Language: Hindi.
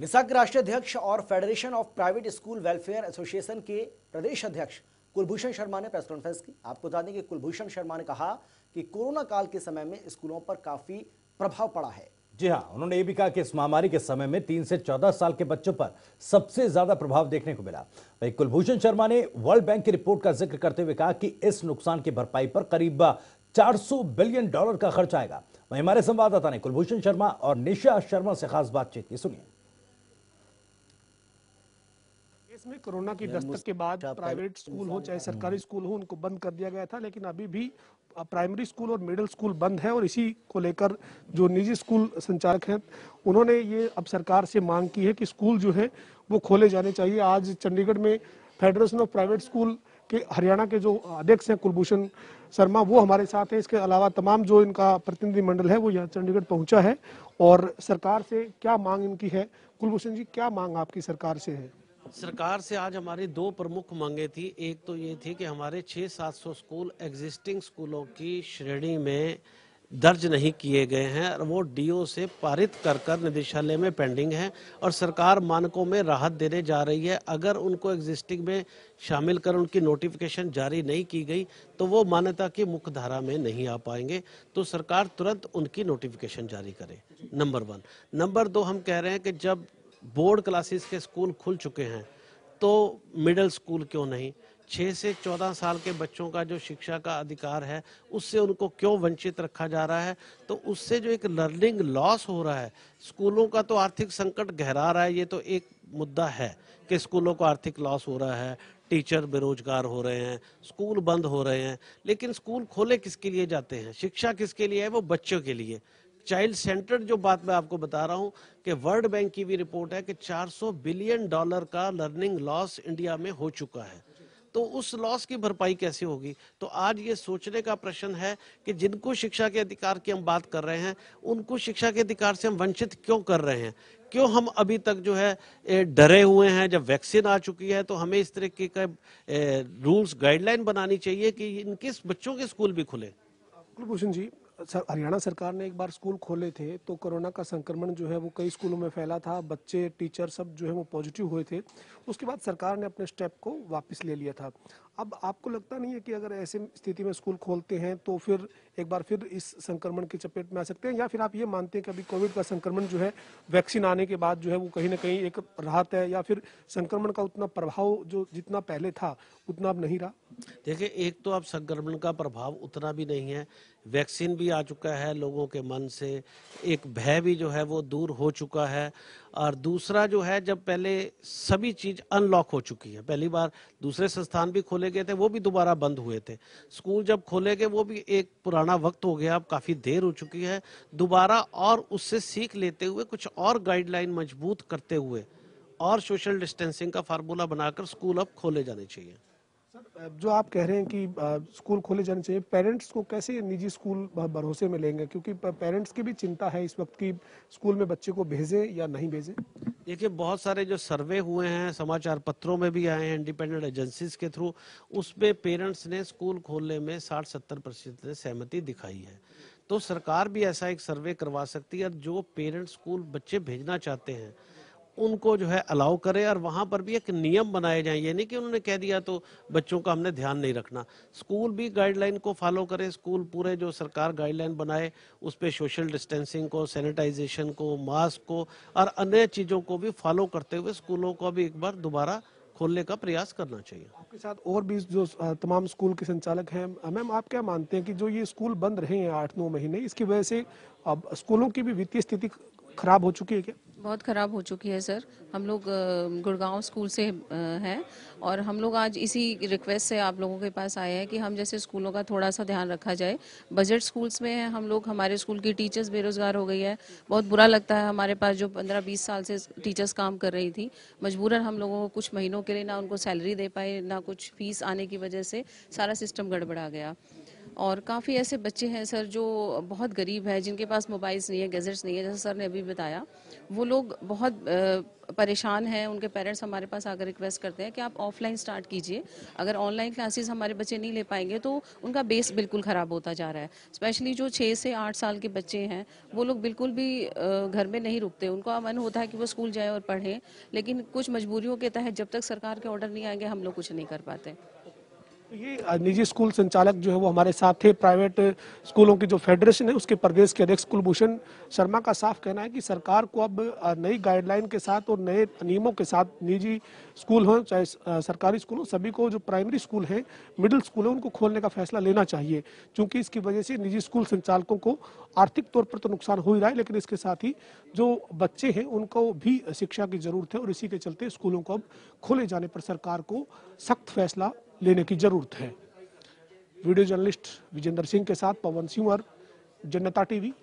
निसा के राष्ट्रीय अध्यक्ष और federation of private school welfare association के प्रदेश अध्यक्ष कुलभूषण शर्मा ने प्रेस कॉन्फ्रेंस की आपको बता दें कि कुलभूषण शर्मा ने कहा कि कोरोना काल के समय में स्कूलों पर काफी प्रभाव पड़ा है जी हाँ उन्होंने ये भी कहा कि इस महामारी के समय में तीन से चौदह साल के बच्चों पर सबसे ज्यादा प्रभाव देखने को मिला वही कुलभूषण शर्मा ने वर्ल्ड बैंक की रिपोर्ट का जिक्र करते हुए कहा कि इस नुकसान की भरपाई पर करीब 400 बिलियन डॉलर का खर्च आएगा वही हमारे संवाददाता ने कुलभूषण शर्मा और निशा शर्मा से खास बातचीत की सुनिए इसमें कोरोना की दस्तक के बाद प्राइवेट स्कूल हो चाहे सरकारी हम्म। स्कूल हो उनको बंद कर दिया गया था लेकिन अभी भी प्राइमरी स्कूल और मिडिल स्कूल बंद है और इसी को लेकर जो निजी स्कूल संचालक हैं उन्होंने ये अब सरकार से मांग की है कि स्कूल जो है वो खोले जाने चाहिए आज चंडीगढ़ में फेडरेशन ऑफ प्राइवेट स्कूल के हरियाणा के जो अध्यक्ष हैं कुलभूषण शर्मा वो हमारे साथ हैं इसके अलावा तमाम जो इनका प्रतिनिधिमंडल है वो यहाँ चंडीगढ़ पहुँचा है और सरकार से क्या मांग इनकी है कुलभूषण जी क्या मांग आपकी सरकार से है सरकार से आज हमारी दो प्रमुख मांगे थी एक तो ये थी कि हमारे छः सात सौ स्कूल एग्जिस्टिंग स्कूलों की श्रेणी में दर्ज नहीं किए गए हैं और वो डीओ से पारित कर कर निदेशालय में पेंडिंग है और सरकार मानकों में राहत देने जा रही है अगर उनको एग्जिस्टिंग में शामिल कर उनकी नोटिफिकेशन जारी नहीं की गई तो वो मान्यता की मुख्य धारा में नहीं आ पाएंगे तो सरकार तुरंत उनकी नोटिफिकेशन जारी करे नंबर वन नंबर दो हम कह रहे हैं कि जब बोर्ड क्लासेस के स्कूल खुल चुके हैं तो मिडिल स्कूल क्यों नहीं छः से चौदह साल के बच्चों का जो शिक्षा का अधिकार है उससे उनको क्यों वंचित रखा जा रहा है तो उससे जो एक लर्निंग लॉस हो रहा है स्कूलों का तो आर्थिक संकट गहरा रहा है ये तो एक मुद्दा है कि स्कूलों को आर्थिक लॉस हो रहा है टीचर बेरोजगार हो रहे हैं स्कूल बंद हो रहे हैं लेकिन स्कूल खोले किसके लिए जाते हैं शिक्षा किसके लिए है वो बच्चों के लिए चाइल्ड सेंटर जो बात मैं आपको बता रहा हूँ कि वर्ल्ड बैंक की भी रिपोर्ट है कि 400 बिलियन डॉलर का लर्निंग लॉस इंडिया में हो चुका है तो उस लॉस की भरपाई कैसे होगी तो आज ये सोचने का प्रश्न है कि जिनको शिक्षा के अधिकार की हम बात कर रहे हैं उनको शिक्षा के अधिकार से हम वंचित क्यों कर रहे हैं क्यों हम अभी तक जो है डरे हुए हैं जब वैक्सीन आ चुकी है तो हमें इस तरीके का रूल्स गाइडलाइन बनानी चाहिए कि इन किस बच्चों के स्कूल भी खुले कुलभूषण जी सर हरियाणा सरकार ने एक बार स्कूल खोले थे तो कोरोना का संक्रमण जो है वो कई स्कूलों में फैला था बच्चे टीचर सब जो है वो पॉजिटिव हुए थे उसके बाद सरकार ने अपने स्टेप को वापस ले लिया था अब आपको लगता नहीं है कि अगर ऐसे स्थिति में स्कूल खोलते हैं तो फिर एक बार फिर इस संक्रमण की चपेट में आ सकते हैं या फिर आप ये मानते हैं कि अभी कोविड का संक्रमण जो है वैक्सीन आने के बाद जो है वो कहीं ना कहीं एक राहत है या फिर संक्रमण का उतना प्रभाव जो जितना पहले था उतना अब नहीं रहा देखिए एक तो अब संक्रमण का प्रभाव उतना भी नहीं है वैक्सीन भी आ चुका है लोगों के मन से एक भय भी जो है वो दूर हो चुका है और दूसरा जो है जब पहले सभी चीज़ अनलॉक हो चुकी है पहली बार दूसरे संस्थान भी खोले गए थे वो भी दोबारा बंद हुए थे स्कूल जब खोले गए वो भी एक पुराना वक्त हो गया अब काफ़ी देर हो चुकी है दोबारा और उससे सीख लेते हुए कुछ और गाइडलाइन मजबूत करते हुए और सोशल डिस्टेंसिंग का फार्मूला बनाकर स्कूल अब खोले जाने चाहिए सर जो आप कह रहे हैं कि स्कूल खोले जाने चाहिए पेरेंट्स को कैसे निजी स्कूल भरोसे में लेंगे क्योंकि पेरेंट्स की भी चिंता है इस वक्त की स्कूल में बच्चे को भेजें या नहीं भेजें देखिए बहुत सारे जो सर्वे हुए हैं समाचार पत्रों में भी आए हैं इंडिपेंडेंट एजेंसीज के थ्रू उसमें पेरेंट्स ने स्कूल खोलने में साठ सत्तर प्रतिशत सहमति दिखाई है तो सरकार भी ऐसा एक सर्वे करवा सकती है और जो पेरेंट्स स्कूल बच्चे भेजना चाहते हैं उनको जो है अलाउ करें और वहाँ पर भी एक नियम बनाए जाए ये नहीं कि उन्होंने कह दिया तो बच्चों का हमने ध्यान नहीं रखना स्कूल भी गाइडलाइन को फॉलो करे स्कूल पूरे जो सरकार गाइडलाइन बनाए उस पर सोशल डिस्टेंसिंग को सैनिटाइजेशन को मास्क को और अन्य चीज़ों को भी फॉलो करते हुए स्कूलों को भी एक बार दोबारा खोलने का प्रयास करना चाहिए आपके साथ और भी जो तमाम स्कूल के संचालक हैं मैम आप क्या मानते हैं कि जो ये स्कूल बंद रहे हैं आठ नौ महीने इसकी वजह से अब स्कूलों की भी वित्तीय स्थिति खराब हो चुकी है क्या बहुत ख़राब हो चुकी है सर हम लोग गुड़गांव स्कूल से हैं और हम लोग आज इसी रिक्वेस्ट से आप लोगों के पास आए हैं कि हम जैसे स्कूलों का थोड़ा सा ध्यान रखा जाए बजट स्कूल्स में हैं हम लोग हमारे स्कूल की टीचर्स बेरोज़गार हो गई है बहुत बुरा लगता है हमारे पास जो पंद्रह बीस साल से टीचर्स काम कर रही थी मजबूरन हम लोगों को कुछ महीनों के लिए ना उनको सैलरी दे पाए ना कुछ फीस आने की वजह से सारा सिस्टम गड़बड़ा गया और काफ़ी ऐसे बच्चे हैं सर जो बहुत गरीब हैं जिनके पास मोबाइल्स नहीं है गैजेट्स नहीं है जैसा सर ने अभी बताया वो लोग बहुत परेशान हैं उनके पेरेंट्स हमारे पास आकर रिक्वेस्ट करते हैं कि आप ऑफलाइन स्टार्ट कीजिए अगर ऑनलाइन क्लासेस हमारे बच्चे नहीं ले पाएंगे तो उनका बेस बिल्कुल ख़राब होता जा रहा है स्पेशली जो छः से आठ साल के बच्चे हैं वो लोग बिल्कुल भी घर में नहीं रुकते उनका मन होता है कि वो स्कूल जाएँ और पढ़ें लेकिन कुछ मजबूरियों के तहत जब तक सरकार के ऑर्डर नहीं आएंगे हम लोग कुछ नहीं कर पाते तो ये निजी स्कूल संचालक जो है वो हमारे साथ थे प्राइवेट स्कूलों की जो फेडरेशन है उसके प्रदेश के अध्यक्ष कुलभूषण शर्मा का साफ कहना है कि सरकार को अब नई गाइडलाइन के साथ और नए नियमों के साथ निजी स्कूल हों चाहे सरकारी स्कूल हो सभी को जो प्राइमरी स्कूल हैं मिडिल स्कूल है उनको खोलने का फैसला लेना चाहिए क्योंकि इसकी वजह से निजी स्कूल संचालकों को आर्थिक तौर पर तो नुकसान हो ही रहा है लेकिन इसके साथ ही जो बच्चे हैं उनको भी शिक्षा की जरूरत है और इसी के चलते स्कूलों को अब खोले जाने पर सरकार को सख्त फैसला लेने की जरूरत है वीडियो जर्नलिस्ट विजेंद्र सिंह के साथ पवन सिंह जनता टीवी